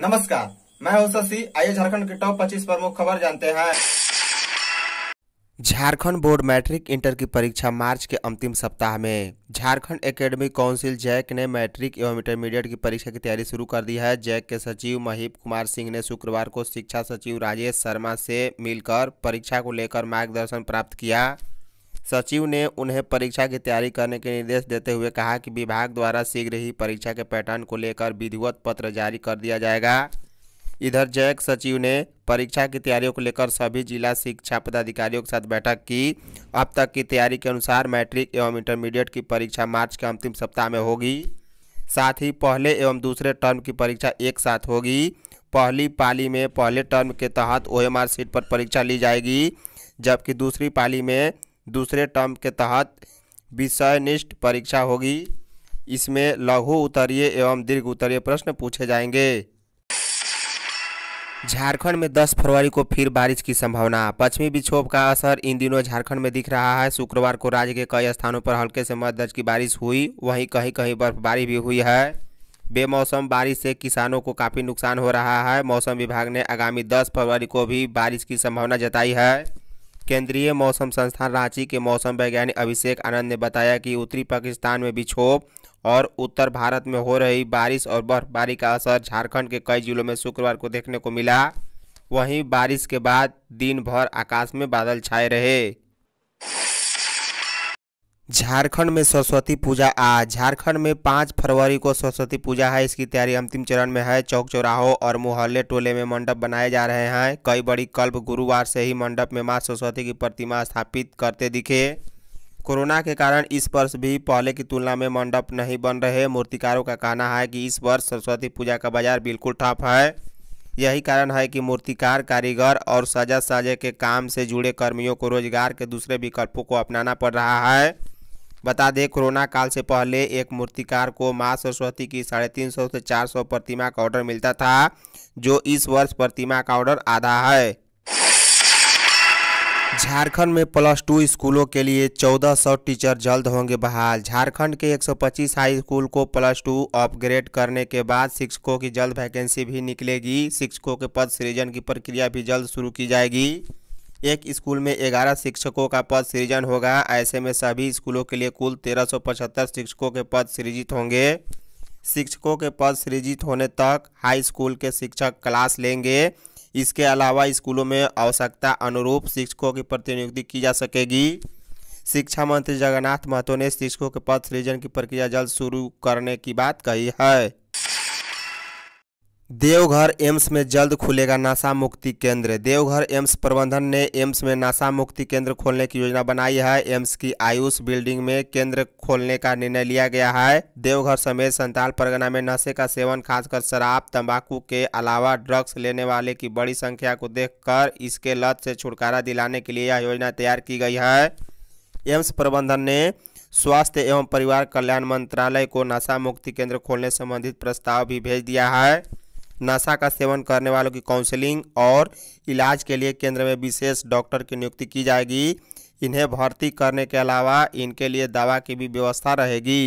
नमस्कार मैं हूं शशि आइए झारखंड के टॉप 25 प्रमुख खबर जानते हैं झारखंड बोर्ड मैट्रिक इंटर की परीक्षा मार्च के अंतिम सप्ताह में झारखंड एकेडमिक काउंसिल जैक ने मैट्रिक एवं इंटरमीडिएट की परीक्षा की तैयारी शुरू कर दी है जैक के सचिव महीप कुमार सिंह ने शुक्रवार को शिक्षा सचिव राजेश शर्मा से मिलकर परीक्षा को लेकर मार्गदर्शन प्राप्त किया सचिव ने उन्हें परीक्षा की तैयारी करने के निर्देश देते हुए कहा कि विभाग द्वारा शीघ्र ही परीक्षा के पैटर्न को लेकर विधिवत पत्र जारी कर दिया जाएगा इधर जैक सचिव ने परीक्षा की तैयारियों को लेकर सभी जिला शिक्षा पदाधिकारियों के साथ बैठक की अब तक की तैयारी के अनुसार मैट्रिक एवं इंटरमीडिएट की परीक्षा मार्च के अंतिम सप्ताह में होगी साथ ही पहले एवं दूसरे टर्म की परीक्षा एक साथ होगी पहली पाली में पहले टर्म के तहत ओ सीट पर परीक्षा ली जाएगी जबकि दूसरी पाली में दूसरे टर्म के तहत विषयनिष्ठ परीक्षा होगी इसमें लघु उत्तरीय एवं दीर्घ उत्तरीय प्रश्न पूछे जाएंगे झारखंड में 10 फरवरी को फिर बारिश की संभावना पश्चिमी विक्षोभ का असर इन दिनों झारखंड में दिख रहा है शुक्रवार को राज्य के कई स्थानों पर हल्के से मध्य दर्ज की बारिश हुई वहीं कहीं कहीं बर्फबारी भी हुई है बेमौसम बारिश से किसानों को काफ़ी नुकसान हो रहा है मौसम विभाग ने आगामी 10 फरवरी को भी बारिश की संभावना जताई है केंद्रीय मौसम संस्थान रांची के मौसम वैज्ञानिक अभिषेक आनंद ने बताया कि उत्तरी पाकिस्तान में विक्षोभ और उत्तर भारत में हो रही बारिश और बर्फबारी का असर झारखंड के कई जिलों में शुक्रवार को देखने को मिला वहीं बारिश के बाद दिन भर आकाश में बादल छाए रहे झारखंड में सरस्वती पूजा आ झारखंड में पाँच फरवरी को सरस्वती पूजा है इसकी तैयारी अंतिम चरण में है चौक चौराहों और मोहल्ले टोले में मंडप बनाए जा रहे हैं कई बड़ी कल्प गुरुवार से ही मंडप में मां सरस्वती की प्रतिमा स्थापित करते दिखे कोरोना के कारण इस वर्ष भी पहले की तुलना में मंडप नहीं बन रहे मूर्तिकारों का कहना है कि इस वर्ष सरस्वती पूजा का बाजार बिल्कुल ठप है यही कारण है कि मूर्तिकार कारीगर और सजा साजे के काम से जुड़े कर्मियों को रोजगार के दूसरे विकल्पों को अपनाना पड़ रहा है बता दें कोरोना काल से पहले एक मूर्तिकार को माँ सरस्वती की साढ़े तीन सौ से चार सौ प्रतिमा का ऑर्डर मिलता था जो इस वर्ष प्रतिमा का ऑर्डर आधा है झारखंड में प्लस टू स्कूलों के लिए 1400 टीचर जल्द होंगे बहाल झारखंड के 125 हाई स्कूल को प्लस टू अपग्रेड करने के बाद शिक्षकों की जल्द वैकेंसी भी निकलेगी शिक्षकों के पद सृजन की प्रक्रिया भी जल्द शुरू की जाएगी एक स्कूल में ग्यारह शिक्षकों का पद सृजन होगा ऐसे में सभी स्कूलों के लिए कुल तेरह सौ पचहत्तर शिक्षकों के पद सृजित होंगे शिक्षकों के पद सृजित होने तक हाई स्कूल के शिक्षक क्लास लेंगे इसके अलावा स्कूलों में आवश्यकता अनुरूप शिक्षकों की प्रतिनियुक्ति की जा सकेगी शिक्षा मंत्री जगन्नाथ महतो ने शिक्षकों के पद सृजन की प्रक्रिया जल्द शुरू करने की बात कही है देवघर एम्स में जल्द खुलेगा नशा मुक्ति केंद्र देवघर एम्स प्रबंधन ने एम्स में नशा मुक्ति केंद्र खोलने की योजना बनाई है एम्स की आयुष बिल्डिंग में केंद्र खोलने का निर्णय लिया गया है देवघर समेत संताल परगना में नशे का सेवन खासकर शराब तंबाकू के अलावा ड्रग्स लेने वाले की बड़ी संख्या को देख इसके लत से छुटकारा दिलाने के लिए यह योजना तैयार की गई है एम्स प्रबंधन ने स्वास्थ्य एवं परिवार कल्याण मंत्रालय को नशा मुक्ति केंद्र खोलने संबंधित प्रस्ताव भी भेज दिया है नशा का सेवन करने वालों की काउंसलिंग और इलाज के लिए केंद्र में विशेष डॉक्टर की नियुक्ति की जाएगी इन्हें भर्ती करने के अलावा इनके लिए दवा की भी व्यवस्था रहेगी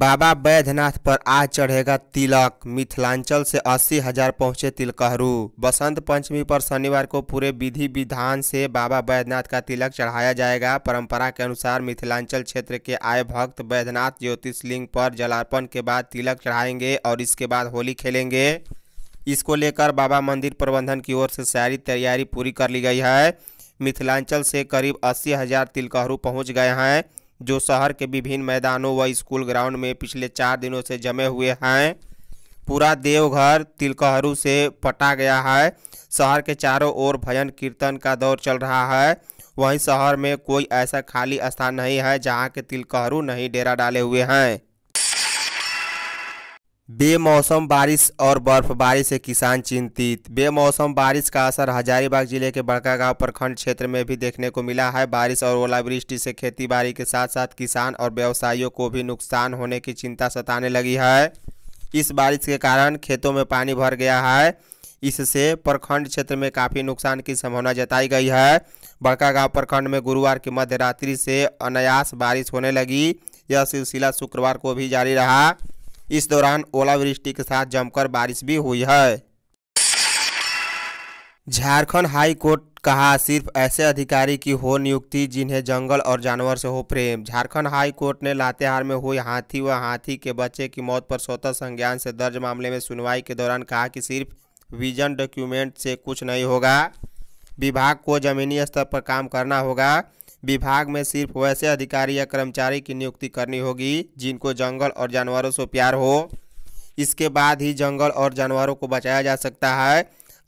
बाबा बैद्यनाथ पर आज चढ़ेगा तिलक मिथिलांचल से अस्सी हजार पहुँचे तिलकहरू बसंत पंचमी पर शनिवार को पूरे विधि विधान से बाबा बैद्यनाथ का तिलक चढ़ाया जाएगा परंपरा के अनुसार मिथिलांचल क्षेत्र के आए भक्त बैद्यनाथ ज्योतिषलिंग पर जलार्पण के बाद तिलक चढ़ाएंगे और इसके बाद होली खेलेंगे इसको लेकर बाबा मंदिर प्रबंधन की ओर से सारी तैयारी पूरी कर ली गई है मिथिलांचल से करीब अस्सी हजार तिलकहरू पहुँच गए हैं जो शहर के विभिन्न मैदानों व स्कूल ग्राउंड में पिछले चार दिनों से जमे हुए हैं पूरा देवघर तिलकहरू से पटा गया है शहर के चारों ओर भजन कीर्तन का दौर चल रहा है वहीं शहर में कोई ऐसा खाली स्थान नहीं है जहां के तिलकहरू नहीं डेरा डाले हुए हैं बेमौसम बारिश और बर्फबारी से किसान चिंतित बेमौसम बारिश का असर हजारीबाग जिले के बड़का गांव प्रखंड क्षेत्र में भी देखने को मिला है बारिश और ओलावृष्टि से खेतीबाड़ी के साथ साथ किसान और व्यवसायियों को भी नुकसान होने की चिंता सताने लगी है इस बारिश के कारण खेतों में पानी भर गया है इससे प्रखंड क्षेत्र में काफ़ी नुकसान की संभावना जताई गई है बड़का गांव प्रखंड में गुरुवार की रात्रि से अनायास बारिश होने लगी यह सिलसिला शुक्रवार को भी जारी रहा इस दौरान ओलावृष्टि के साथ जमकर बारिश भी हुई है झारखंड हाई कोर्ट कहा सिर्फ ऐसे अधिकारी की हो नियुक्ति जिन्हें जंगल और जानवर से हो प्रेम झारखंड हाई कोर्ट ने लातेहार में हुई हाथी व हाथी के बच्चे की मौत पर स्वतः संज्ञान से दर्ज मामले में सुनवाई के दौरान कहा कि सिर्फ विजन डॉक्यूमेंट से कुछ नहीं होगा विभाग को जमीनी स्तर पर काम करना होगा विभाग में सिर्फ वैसे अधिकारी या कर्मचारी की नियुक्ति करनी होगी जिनको जंगल और जानवरों से प्यार हो इसके बाद ही जंगल और जानवरों को बचाया जा सकता है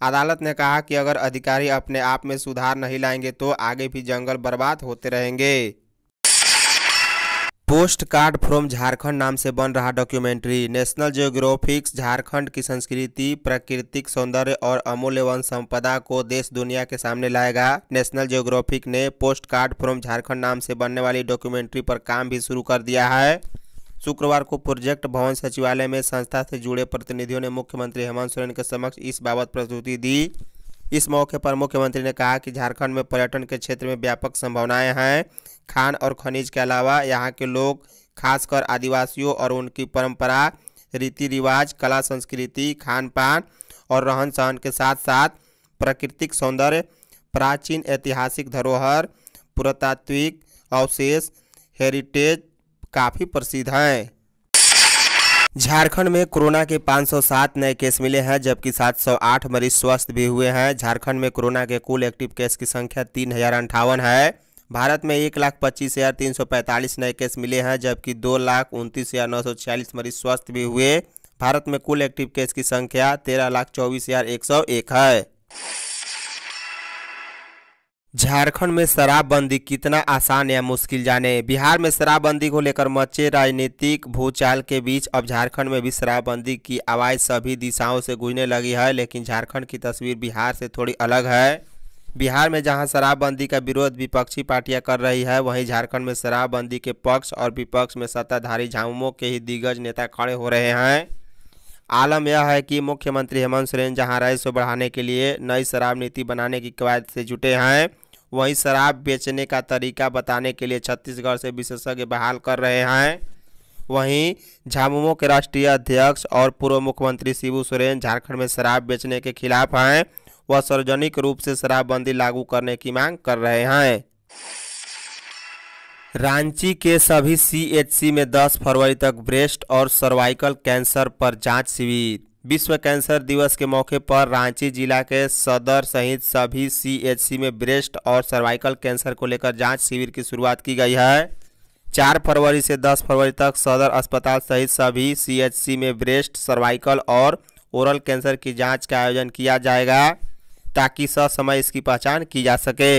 अदालत ने कहा कि अगर अधिकारी अपने आप में सुधार नहीं लाएंगे तो आगे भी जंगल बर्बाद होते रहेंगे पोस्ट कार्ड फ्रॉम झारखंड नाम से बन रहा डॉक्यूमेंट्री नेशनल जियोग्राफिक्स झारखंड की संस्कृति प्राकृतिक सौंदर्य और अमूल्य वन संपदा को देश दुनिया के सामने लाएगा नेशनल जियोग्राफिक ने पोस्ट कार्ड फ्रॉम झारखंड नाम से बनने वाली डॉक्यूमेंट्री पर काम भी शुरू कर दिया है शुक्रवार को प्रोजेक्ट भवन सचिवालय में संस्था से जुड़े प्रतिनिधियों ने मुख्यमंत्री हेमंत सोरेन के समक्ष इस बाबत प्रस्तुति दी इस मौके पर मुख्यमंत्री ने कहा कि झारखंड में पर्यटन के क्षेत्र में व्यापक संभावनाएं हैं खान और खनिज के अलावा यहाँ के लोग खासकर आदिवासियों और उनकी परंपरा रीति रिवाज कला संस्कृति खान पान और रहन सहन के साथ साथ प्राकृतिक सौंदर्य प्राचीन ऐतिहासिक धरोहर पुरातात्विक अवशेष हेरिटेज काफ़ी प्रसिद्ध हैं झारखंड में कोरोना के 507 नए केस मिले हैं जबकि 708 मरीज स्वस्थ भी हुए हैं झारखंड में कोरोना के कुल एक्टिव केस की संख्या तीन हज़ार अंठावन है भारत में एक लाख पच्चीस हज़ार तीन सौ पैंतालीस नए केस मिले हैं जबकि दो लाख उनतीस हज़ार नौ सौ छियालीस मरीज स्वस्थ भी हुए भारत में कुल एक्टिव केस की संख्या तेरह लाख चौबीस हज़ार एक सौ एक है झारखंड में शराबबंदी कितना आसान या मुश्किल जाने बिहार में शराबबंदी को लेकर मचे राजनीतिक भूचाल के बीच अब झारखंड में भी शराबबंदी की आवाज़ सभी दिशाओं से गूंजने लगी है लेकिन झारखंड की तस्वीर बिहार से थोड़ी अलग है बिहार में जहां शराबबंदी का विरोध विपक्षी पार्टियां कर रही है वहीं झारखंड में शराबबंदी के पक्ष और विपक्ष में सत्ताधारी झामुमो के ही दिग्गज नेता खड़े हो रहे हैं आलम यह है कि मुख्यमंत्री हेमंत सोरेन जहां राजस्व बढ़ाने के लिए नई शराब नीति बनाने की कवायद से जुटे हैं वहीं शराब बेचने का तरीका बताने के लिए छत्तीसगढ़ से विशेषज्ञ बहाल कर रहे हैं वहीं झामुमो के राष्ट्रीय अध्यक्ष और पूर्व मुख्यमंत्री शिबू सोरेन झारखंड में शराब बेचने के खिलाफ हैं वह सार्वजनिक रूप से शराबबंदी लागू करने की मांग कर रहे हैं रांची के सभी सीएचसी में 10 फरवरी तक ब्रेस्ट और सर्वाइकल कैंसर पर जांच शिविर विश्व कैंसर दिवस के मौके पर रांची जिला के सदर सहित सभी सीएचसी में ब्रेस्ट और सर्वाइकल कैंसर को लेकर जांच शिविर की शुरुआत की गई है चार फरवरी से दस फरवरी तक सदर अस्पताल सहित सभी सीएचसी में ब्रेस्ट सर्वाइकल और ओरल कैंसर की जांच का आयोजन किया जाएगा ताकि ससमय इसकी पहचान की जा सके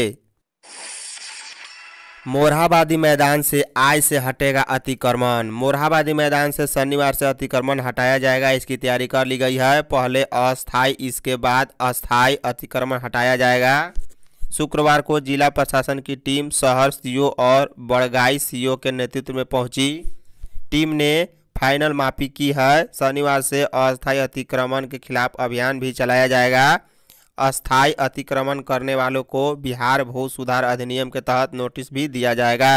मोरहाबादी मैदान से आज से हटेगा अतिक्रमण मोरहाबादी मैदान से शनिवार से अतिक्रमण हटाया जाएगा इसकी तैयारी कर ली गई है पहले अस्थाई इसके बाद अस्थाई अतिक्रमण हटाया जाएगा शुक्रवार को जिला प्रशासन की टीम शहर सीओ और बड़गाई सीओ के नेतृत्व में पहुंची टीम ने फाइनल मापी की है शनिवार से अस्थायी अतिक्रमण के खिलाफ अभियान भी चलाया जाएगा अस्थायी अतिक्रमण करने वालों को बिहार भू सुधार अधिनियम के तहत नोटिस भी दिया जाएगा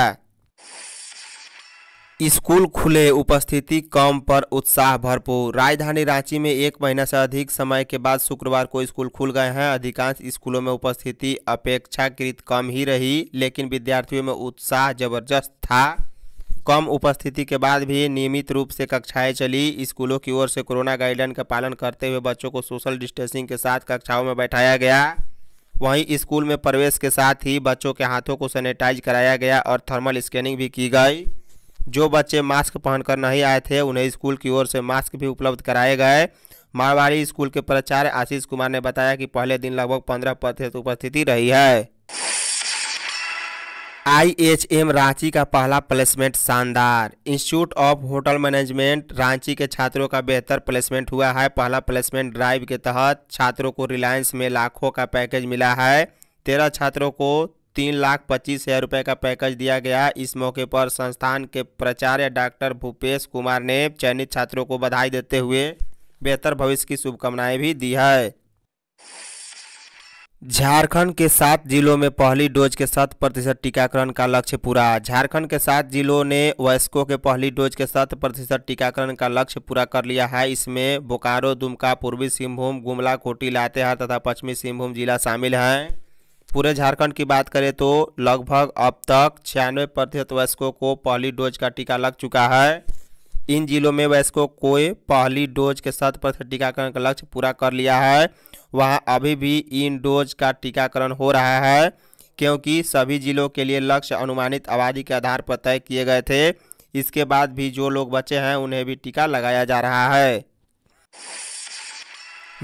स्कूल खुले उपस्थिति कम पर उत्साह भरपूर राजधानी रांची में एक महीना से अधिक समय के बाद शुक्रवार को स्कूल खुल गए हैं अधिकांश स्कूलों में उपस्थिति अपेक्षाकृत कम ही रही लेकिन विद्यार्थियों में उत्साह जबरदस्त था कम उपस्थिति के बाद भी नियमित रूप से कक्षाएं चली स्कूलों की ओर से कोरोना गाइडलाइन का पालन करते हुए बच्चों को सोशल डिस्टेंसिंग के साथ कक्षाओं में बैठाया गया वहीं स्कूल में प्रवेश के साथ ही बच्चों के हाथों को सैनिटाइज कराया गया और थर्मल स्कैनिंग भी की गई जो बच्चे मास्क पहनकर नहीं आए थे उन्हें स्कूल की ओर से मास्क भी उपलब्ध कराए गए मारवाड़ी स्कूल के प्राचार्य आशीष कुमार ने बताया कि पहले दिन लगभग पंद्रह प्रतिशत उपस्थिति रही है आईएचएम रांची का पहला प्लेसमेंट शानदार institute of hotel management Ranchi के छात्रों का बेहतर प्लेसमेंट हुआ है पहला प्लेसमेंट ड्राइव के तहत छात्रों को रिलायंस में लाखों का पैकेज मिला है तेरह छात्रों को तीन लाख पच्चीस हज़ार रुपये का पैकेज दिया गया इस मौके पर संस्थान के प्राचार्य डॉक्टर भूपेश कुमार ने चयनित छात्रों को बधाई देते हुए बेहतर भविष्य की शुभकामनाएँ भी दी है झारखंड के सात जिलों में पहली डोज के शत प्रतिशत टीकाकरण का लक्ष्य पूरा झारखंड के सात जिलों ने वयस्कों के पहली डोज के शत प्रतिशत टीकाकरण का लक्ष्य पूरा कर लिया है इसमें बोकारो दुमका पूर्वी सिंहभूम गुमला कोटी लातेहार तथा पश्चिमी सिंहभूम जिला शामिल हैं पूरे झारखंड की बात करें तो लगभग अब तक छियानवे प्रतिशत वयस्कों को पहली डोज का टीका लग चुका है इन जिलों में वयस्कों को पहली डोज के साथ प्रतिशत टीकाकरण का लक्ष्य पूरा कर लिया है वहाँ अभी भी इन डोज का टीकाकरण हो रहा है क्योंकि सभी जिलों के लिए लक्ष्य अनुमानित आबादी के आधार पर तय किए गए थे इसके बाद भी जो लोग बचे हैं उन्हें भी टीका लगाया जा रहा है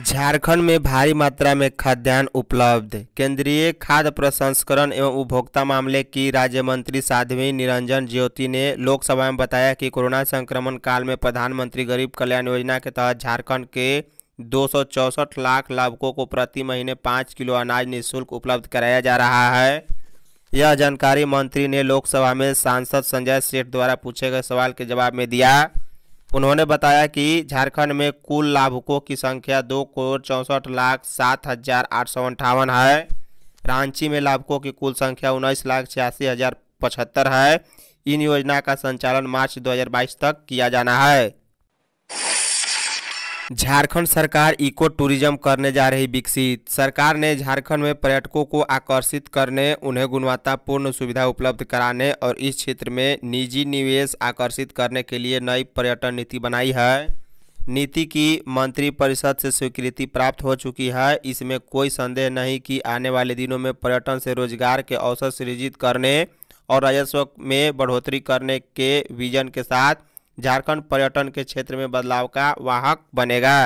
झारखंड में भारी मात्रा में खाद्यान्न उपलब्ध केंद्रीय खाद्य प्रसंस्करण एवं उपभोक्ता मामले की राज्य मंत्री साध्वी निरंजन ज्योति ने लोकसभा में बताया कि कोरोना संक्रमण काल में प्रधानमंत्री गरीब कल्याण योजना के तहत झारखंड के दो लाख लाभुकों को प्रति महीने पाँच किलो अनाज निःशुल्क उपलब्ध कराया जा रहा है यह जानकारी मंत्री ने लोकसभा में सांसद संजय सेठ द्वारा पूछे गए सवाल के जवाब में दिया उन्होंने बताया कि झारखंड में कुल लाभुकों की संख्या दो करोड़ चौंसठ लाख सात हजार आठ सौ अंठावन है रांची में लाभुकों की कुल संख्या उन्नीस लाख छियासी हजार पचहत्तर है इन योजना का संचालन मार्च 2022 तक किया जाना है झारखंड सरकार इको टूरिज्म करने जा रही विकसित सरकार ने झारखंड में पर्यटकों को आकर्षित करने उन्हें गुणवत्तापूर्ण सुविधा उपलब्ध कराने और इस क्षेत्र में निजी निवेश आकर्षित करने के लिए नई पर्यटन नीति बनाई है नीति की मंत्रिपरिषद से स्वीकृति प्राप्त हो चुकी है इसमें कोई संदेह नहीं कि आने वाले दिनों में पर्यटन से रोजगार के अवसर सृजित करने और राजस्व में बढ़ोतरी करने के विजन के साथ झारखंड पर्यटन के क्षेत्र में बदलाव का वाहक बनेगा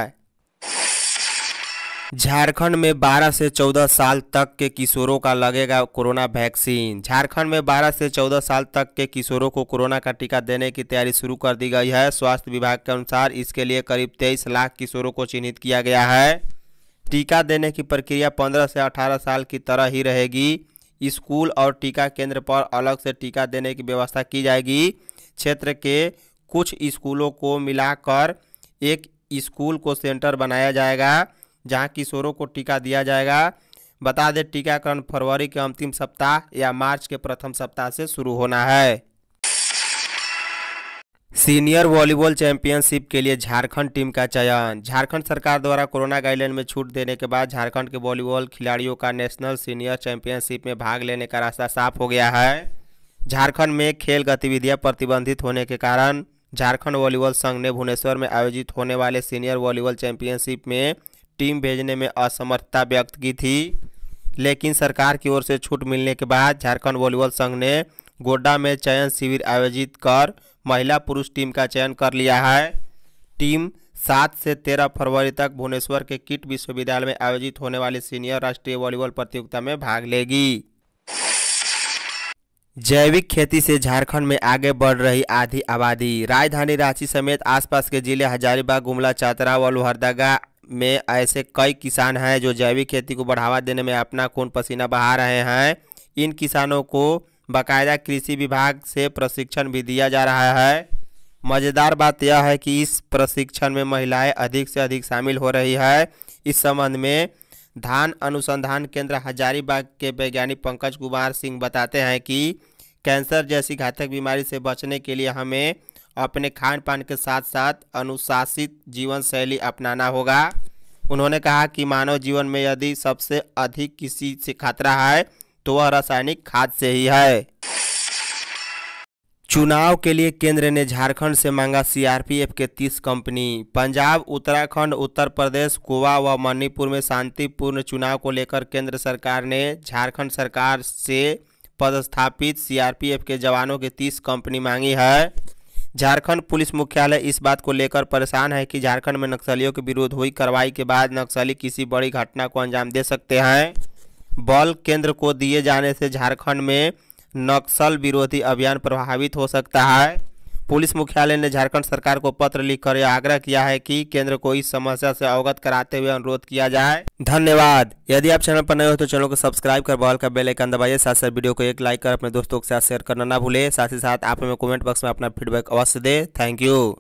झारखंड में 12 से 14 साल तक के किशोरों का लगेगा कोरोना वैक्सीन झारखंड में 12 से 14 साल तक के किशोरों को कोरोना का टीका देने की तैयारी शुरू कर दी गई है स्वास्थ्य विभाग के अनुसार इसके लिए करीब 23 लाख किशोरों को चिन्हित किया गया है टीका देने की प्रक्रिया 15 से 18 साल की तरह ही रहेगी स्कूल और टीका केंद्र पर अलग से टीका देने की व्यवस्था की जाएगी क्षेत्र के कुछ स्कूलों को मिलाकर एक स्कूल को सेंटर बनाया जाएगा जहां किशोरों को टीका दिया जाएगा बता दें टीकाकरण फरवरी के अंतिम सप्ताह या मार्च के प्रथम सप्ताह से शुरू होना है सीनियर वॉलीबॉल चैंपियनशिप के लिए झारखंड टीम का चयन झारखंड सरकार द्वारा कोरोना गाइडलाइन में छूट देने के बाद झारखंड के वॉलीबॉल खिलाड़ियों का नेशनल सीनियर चैंपियनशिप में भाग लेने का रास्ता साफ हो गया है झारखंड में खेल गतिविधियां प्रतिबंधित होने के कारण झारखंड वॉलीबॉल संघ ने भुवनेश्वर में आयोजित होने वाले सीनियर वॉलीबॉल चैंपियनशिप में टीम भेजने में असमर्थता व्यक्त की थी लेकिन सरकार की ओर से छूट मिलने के बाद झारखंड वॉलीबॉल संघ ने गोड्डा में चयन शिविर आयोजित कर महिला पुरुष टीम का चयन कर लिया है टीम सात से तेरह फरवरी तक भुवनेश्वर के किट विश्वविद्यालय में आयोजित होने वाली सीनियर राष्ट्रीय वॉलीबॉल प्रतियोगिता में भाग लेगी जैविक खेती से झारखंड में आगे बढ़ रही आधी आबादी राजधानी रांची समेत आसपास के जिले हजारीबाग गुमला चातरा व लोहरदगा में ऐसे कई किसान हैं जो जैविक खेती को बढ़ावा देने में अपना खून पसीना बहा रहे हैं इन किसानों को बाकायदा कृषि विभाग से प्रशिक्षण भी दिया जा रहा है मज़ेदार बात यह है कि इस प्रशिक्षण में महिलाएं अधिक से अधिक शामिल हो रही है इस संबंध में धान अनुसंधान केंद्र हजारीबाग के वैज्ञानिक पंकज कुमार सिंह बताते हैं कि कैंसर जैसी घातक बीमारी से बचने के लिए हमें अपने खान पान के साथ साथ अनुशासित जीवन शैली अपनाना होगा उन्होंने कहा कि मानव जीवन में यदि सबसे अधिक किसी से खतरा है तो वह रासायनिक खाद से ही है चुनाव के लिए केंद्र ने झारखंड से मांगा सीआरपीएफ के तीस कंपनी पंजाब उत्तराखंड उत्तर प्रदेश गोवा व मणिपुर में शांतिपूर्ण चुनाव को लेकर केंद्र सरकार ने झारखंड सरकार से पदस्थापित सीआरपीएफ के जवानों की तीस कंपनी मांगी है झारखंड पुलिस मुख्यालय इस बात को लेकर परेशान है कि झारखंड में नक्सलियों के विरुद्ध हुई कार्रवाई के बाद नक्सली किसी बड़ी घटना को अंजाम दे सकते हैं बल केंद्र को दिए जाने से झारखंड में नक्सल विरोधी अभियान प्रभावित हो सकता है पुलिस मुख्यालय ने झारखंड सरकार को पत्र लिखकर यह आग्रह किया है कि केंद्र को इस समस्या से अवगत कराते हुए अनुरोध किया जाए धन्यवाद यदि आप चैनल पर नए हो तो चैनल को सब्सक्राइब कर बॉल का बेल आइकन दबाइए साथ साथ वीडियो को एक लाइक कर अपने दोस्तों के साथ शेयर करना ना भूले साथ ही साथ आप हमें कमेंट बॉक्स में अपना फीडबैक अवश्य दे थैंक यू